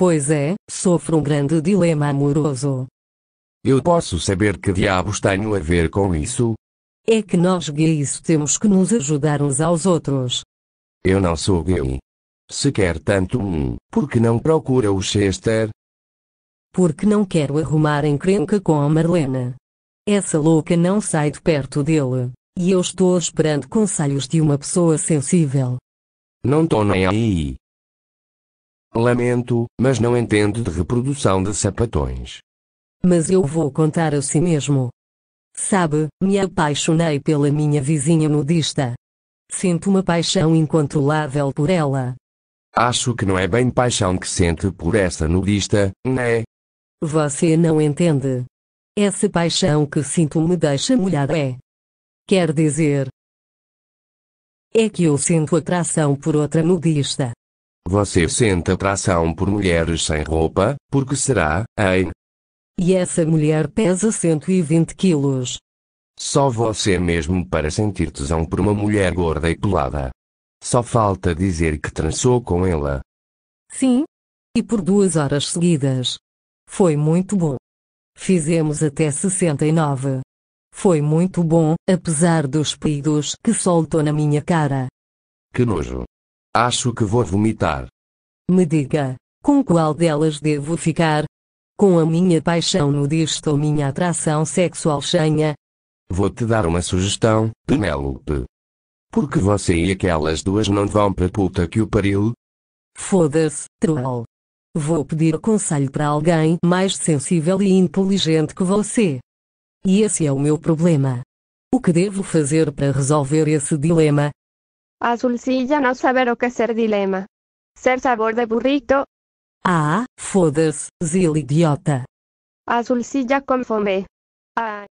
Pois é, sofro um grande dilema amoroso. Eu posso saber que diabos tenho a ver com isso? É que nós gays temos que nos ajudar uns aos outros. Eu não sou gay. Se quer tanto um, por que não procura o Chester? Porque não quero arrumar encrenca com a Marlena. Essa louca não sai de perto dele, e eu estou esperando conselhos de uma pessoa sensível. Não tô nem aí. Lamento, mas não entendo de reprodução de sapatões. Mas eu vou contar a si mesmo. Sabe, me apaixonei pela minha vizinha nudista. Sinto uma paixão incontrolável por ela. Acho que não é bem paixão que sente por essa nudista, né? Você não entende. Essa paixão que sinto me deixa molhada é. Quer dizer. É que eu sinto atração por outra nudista. Você sente atração por mulheres sem roupa, porque será, hein? E essa mulher pesa 120 quilos. Só você mesmo para sentir tesão por uma mulher gorda e pelada. Só falta dizer que transou com ela. Sim. E por duas horas seguidas. Foi muito bom. Fizemos até 69. Foi muito bom, apesar dos peidos que soltou na minha cara. Que nojo. Acho que vou vomitar. Me diga, com qual delas devo ficar? Com a minha paixão nudista ou minha atração sexual cheia. Vou-te dar uma sugestão, Penélope. Porque você e aquelas duas não vão para puta que o pariu? Foda-se, troll. Vou pedir conselho para alguém mais sensível e inteligente que você. E esse é o meu problema. O que devo fazer para resolver esse dilema? Azulcilla no saber o que ser dilema. Ser sabor de burrito. Ah, fodes zil idiota. Azulcilla con fome. Ah.